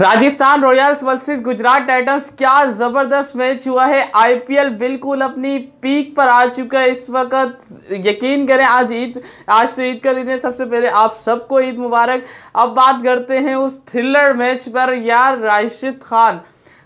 Rajasthan Royals versus Gujarat Titans क्या जबरदस्त match हुआ है आईपीएल बिल्कुल अपनी पीक पर आ चुका है इस वक्त यकीन करें आज ईद आज तो ईद का दिन है सबसे पहले आप सबको ईद मुबारक अब बात करते हैं उस थ्रिलर मैच पर यार राशिद खान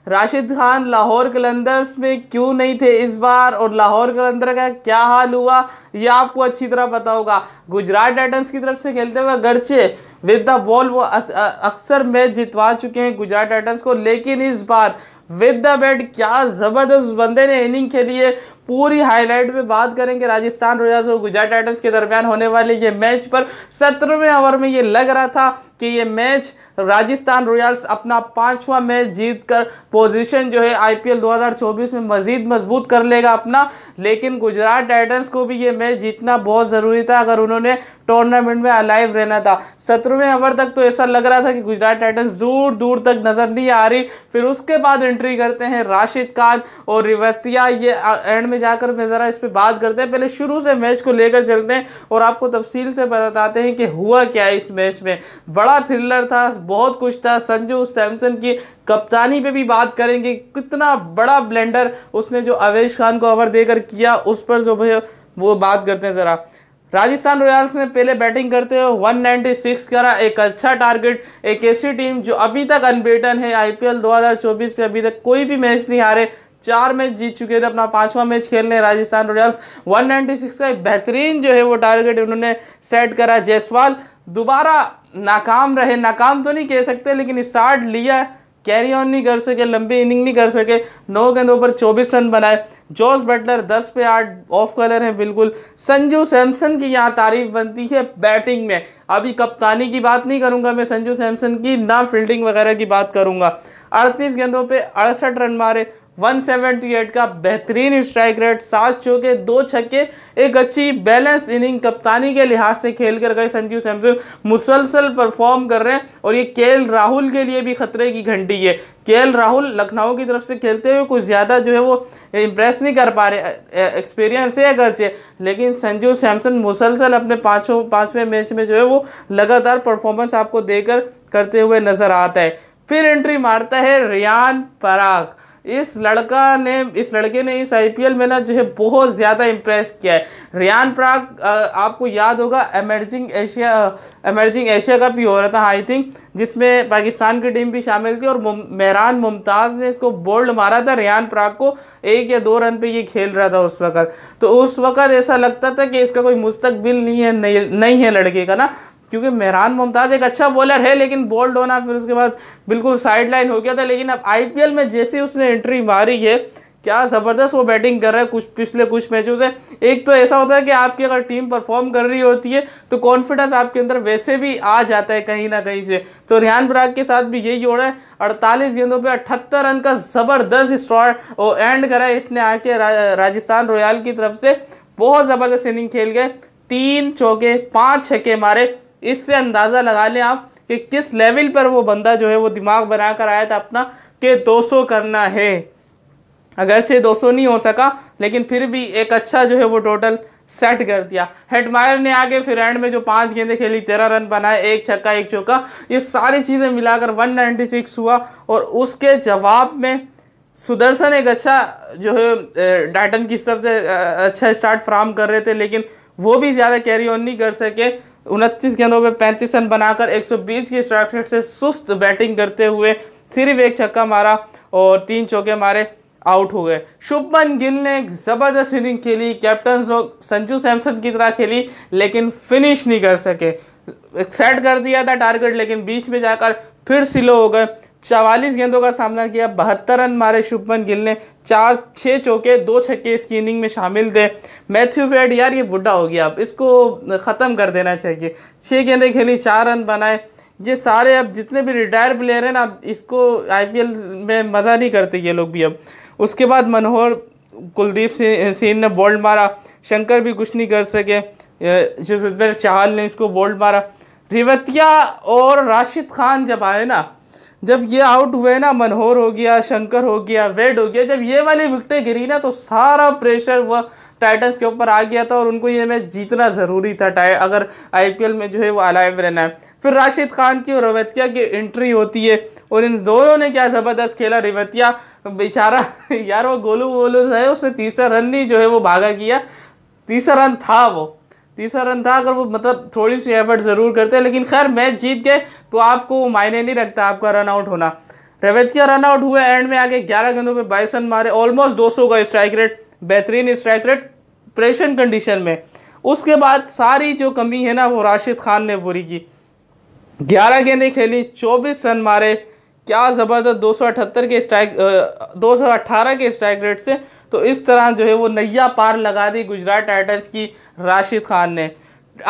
राशिद खान लाहौर कलंदर्स में क्यों नहीं थे इस बार और लाहौर कलंदर का क्या हाल हुआ यह आपको अच्छी तरह पता होगा गुजरात टाइटन्स की तरफ से खेलते हुए गर्चे विद द बॉल वो अक्सर मैच जितवा चुके हैं गुजरात टाइटन्स को लेकिन इस बार विद द बैट क्या ज़बरदस्त बंदे ने इनिंग खेली है पूरी हाईलाइट में बात करेंगे राजस्थान रॉयल्स और गुजरात टाइटन्स के दरमियान होने वाले ये मैच पर सत्रहवें ओवर में ये लग रहा था कि ये मैच राजस्थान रॉयल्स अपना पांचवा मैच जीतकर पोजीशन जो है आईपीएल 2024 में मजीद मजबूत कर लेगा अपना लेकिन गुजरात टाइटन्स को भी ये मैच जीतना बहुत ज़रूरी था अगर उन्होंने टूर्नामेंट में अलाइव रहना था सत्रहवें ओवर तक तो ऐसा लग रहा था कि गुजरात टाइटन्स दूर दूर तक नज़र नहीं आ रही फिर उसके बाद एंट्री करते हैं राशिद खान और रिवतिया ये एंड में जाकर मैं ज़रा इस पर बात करते हैं पहले शुरू से मैच को लेकर चलते हैं और आपको तफसील से बताते हैं कि हुआ क्या इस मैच में बड़ा थ्रिलर था बहुत कुछ था संजू सैमसन की कप्तानी पे भी बात करेंगे कितना बड़ा ब्लेंडर उसने जो अवेश खान को ओवर देकर किया उस पर जो वो बात करते हैं ज़रा राजस्थान रॉयल्स ने पहले बैटिंग करते हुए 196 करा एक अच्छा टारगेट एक ऐसी टीम जो अभी तक अनबेटन है आईपीएल 2024 पे अभी तक कोई भी मैच नहीं हारे चार मैच जीत चुके थे अपना पांचवा मैच खेलने राजस्थान रॉयल्स 196 का बेहतरीन जो है वो टारगेट उन्होंने सेट करा जायसवाल दोबारा नाकाम रहे नाकाम तो नहीं कह सकते लेकिन स्टार्ट लिया कैरी ऑन नहीं कर सके लंबी इनिंग नहीं कर सके नौ गेंदों पर 24 रन बनाए जॉस बटलर 10 पे 8 ऑफ कलर हैं बिल्कुल संजू सैमसन की यहाँ तारीफ बनती है बैटिंग में अभी कप्तानी की बात नहीं करूँगा मैं संजू सैमसन की ना फील्डिंग वगैरह की बात करूँगा अड़तीस गेंदों पर अड़सठ रन मारे 178 का बेहतरीन स्ट्राइक रेट सात चौके दो छक्के एक अच्छी बैलेंस इनिंग कप्तानी के लिहाज से खेल कर गए संजीव सैमसन मुसलसल परफॉर्म कर रहे हैं और ये के राहुल के लिए भी खतरे की घंटी है के राहुल लखनऊ की तरफ से खेलते हुए कुछ ज़्यादा जो है वो इम्प्रेस नहीं कर पा रहे एक्सपीरियंस है अगरचे लेकिन संजू सैमसन मुसलसल अपने पाँचों पाँचवें मैच में जो है वो लगातार परफॉर्मेंस आपको देकर करते हुए नज़र आता है फिर एंट्री मारता है रियान पराग इस लड़का ने इस लड़के ने इस आईपीएल में ना जो है बहुत ज़्यादा इम्प्रेस किया है रियान प्राग आपको याद होगा emerging Asia emerging Asia cup ही हो रहा था आई थिंक जिसमें पाकिस्तान की टीम भी शामिल थी और मेहरान मुमताज़ ने इसको बोल्ड मारा था रियान प्राग को एक या दो रन पे ये खेल रहा था उस वक्त तो उस वक्त ऐसा लगता था कि इसका कोई मुस्तबिल नहीं है नहीं, नहीं है लड़के का ना क्योंकि मेहरान मुमताज़ एक अच्छा बॉलर है लेकिन बोल्ड होना फिर उसके बाद बिल्कुल साइड लाइन हो गया था लेकिन अब आईपीएल में जैसे उसने एंट्री मारी है क्या ज़बरदस्त वो बैटिंग कर रहा है कुछ पिछले कुछ मैचों से एक तो ऐसा होता है कि आपकी अगर टीम परफॉर्म कर रही होती है तो कॉन्फिडेंस आपके अंदर वैसे भी आ जाता है कहीं ना कहीं से तो रिहान बराग के साथ भी यही हो रहा है अड़तालीस गेंदों पे अठहत्तर रन का ज़बरदस्त स्टॉट एंड करा है इसने आके रा, राजस्थान रॉयल की तरफ से बहुत ज़बरदस्त इनिंग खेल गए तीन चौके पाँच छक्के मारे इससे अंदाज़ा लगा लें आप कि किस लेवल पर वो बंदा जो है वो दिमाग बना कर आया था अपना कि 200 करना है अगर से 200 नहीं हो सका लेकिन फिर भी एक अच्छा जो है वो टोटल सेट कर दिया हेडमायर ने आगे फिर एंड में जो पांच गेंदें खेली तेरह रन बनाए एक छक्का एक चौका ये सारी चीज़ें मिलाकर 196 हुआ और उसके जवाब में सुदर्शन एक अच्छा जो है डाटन की सबसे अच्छा स्टार्ट फ्राम कर रहे थे लेकिन वो भी ज़्यादा कैरी ऑन नहीं कर सके उनतीस गेंदों में पैंतीस रन बनाकर 120 की स्ट्राइक रेट से सुस्त बैटिंग करते हुए सिर्फ एक छक्का मारा और तीन चौके मारे आउट हो गए शुभमन गिल ने ज़बरदस्त इनिंग खेली कैप्टन संजू सैमसन की तरह खेली लेकिन फिनिश नहीं कर सके सेट कर दिया था टारगेट लेकिन बीच में जाकर फिर सिलो हो गए चवालीस गेंदों का सामना किया बहत्तर रन मारे शुभमन गिल ने चार छः चौके दो छक्के इसकी इनिंग में शामिल थे मैथ्यू फ्रेड यार ये बुढ़ा हो गया अब इसको ख़त्म कर देना चाहिए छः गेंदें खेली चार रन बनाए ये सारे अब जितने भी रिटायर प्लेयर हैं ना इसको आईपीएल में मज़ा नहीं करते ये लोग भी अब उसके बाद मनोहर कुलदीप सिंह ने बोल्ड मारा शंकर भी कुछ नहीं कर सके जो चाहल ने इसको बोल्ड मारा रिवतिया और राशिद खान जब आए ना जब ये आउट हुए ना मनोहर हो गया शंकर हो गया वेड हो गया जब ये वाली विकटें गिरी ना तो सारा प्रेशर वह टाइटन्स के ऊपर आ गया था और उनको ये मैच जीतना ज़रूरी था टाइ अगर आईपीएल में जो है वो अलाइव रहना है फिर राशिद खान की और रवैतिया की एंट्री होती है और इन दोनों ने क्या ज़बरदस्त खेला रवैतिया बेचारा यार वो गोलू वोलू है उसने तीसरा रन नहीं जो है वो भागा किया तीसरा रन था वो तीसरा रन था अगर वो मतलब थोड़ी सी एफर्ट ज़रूर करते लेकिन खैर मैच जीत गए तो आपको मायने नहीं रखता आपका रन आउट होना रेवतिया रन आउट हुए एंड में आगे 11 गेंदों पे 22 रन मारे ऑलमोस्ट 200 का स्ट्राइक रेट बेहतरीन स्ट्राइक रेट प्रेशन कंडीशन में उसके बाद सारी जो कमी है ना वो राशिद खान ने पूरी की ग्यारह गेंदें खेली चौबीस रन मारे क्या ज़बरदस्त दो सौ अठहत्तर के स्ट्राइक दो सौ अट्ठारह के स्ट्राइक रेट से तो इस तरह जो है वो नैया पार लगा दी गुजरात टाइटन्स की राशिद खान ने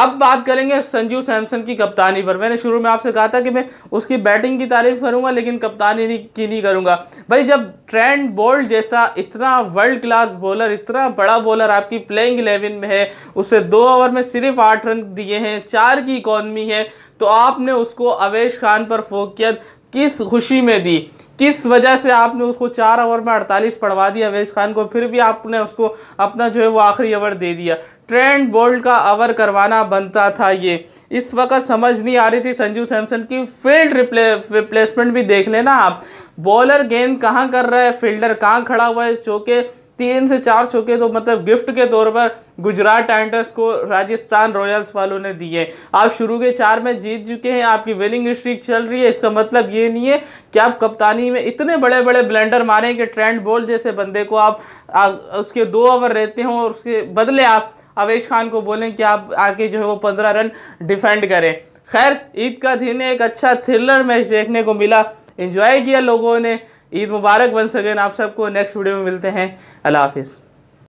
अब बात करेंगे संजू सैमसन की कप्तानी पर मैंने शुरू में आपसे कहा था कि मैं उसकी बैटिंग की तारीफ करूंगा लेकिन कप्तानी नहीं, की नहीं करूंगा भाई जब ट्रेंड बोल्ट जैसा इतना वर्ल्ड क्लास बॉलर इतना बड़ा बॉलर आपकी प्लेइंग इलेवन में है उसे दो ओवर में सिर्फ आठ रन दिए हैं चार की इकॉनमी है तो आपने उसको अवेश खान पर फोक किया किस खुशी में दी किस वजह से आपने उसको चार ओवर में अड़तालीस पढ़वा दिया अवेश खान को फिर भी आपने उसको अपना जो है वो आखिरी ओवर दे दिया ट्रेंड बोल्ट का ओवर करवाना बनता था ये इस वक्त समझ नहीं आ रही थी संजू सैमसन की फील्ड रिप्ले रिप्लेसमेंट भी देख लेना आप बॉलर गेंद कहाँ कर रहा है फील्डर कहाँ खड़ा हुआ है चौके तीन से चार चौके तो मतलब गिफ्ट के तौर पर गुजरात टाइटंस को राजस्थान रॉयल्स वालों ने दिए आप शुरू के चार मैच जीत चुके हैं आपकी विनिंग स्ट्रीक चल रही है इसका मतलब ये नहीं है कि आप कप्तानी में इतने बड़े बड़े ब्लेंडर मारें कि ट्रेंड बोल जैसे बंदे को आप आ, उसके दो ओवर रहते हों और उसके बदले आप अवेश खान को बोलें कि आप आके जो है वो पंद्रह रन डिफेंड करें खैर ईद का दिन एक अच्छा थ्रिलर मैच देखने को मिला इन्जॉय किया लोगों ने ईद मुबारक बन सकें आप सबको नेक्स्ट वीडियो में मिलते हैं अल्लाह हाफिज़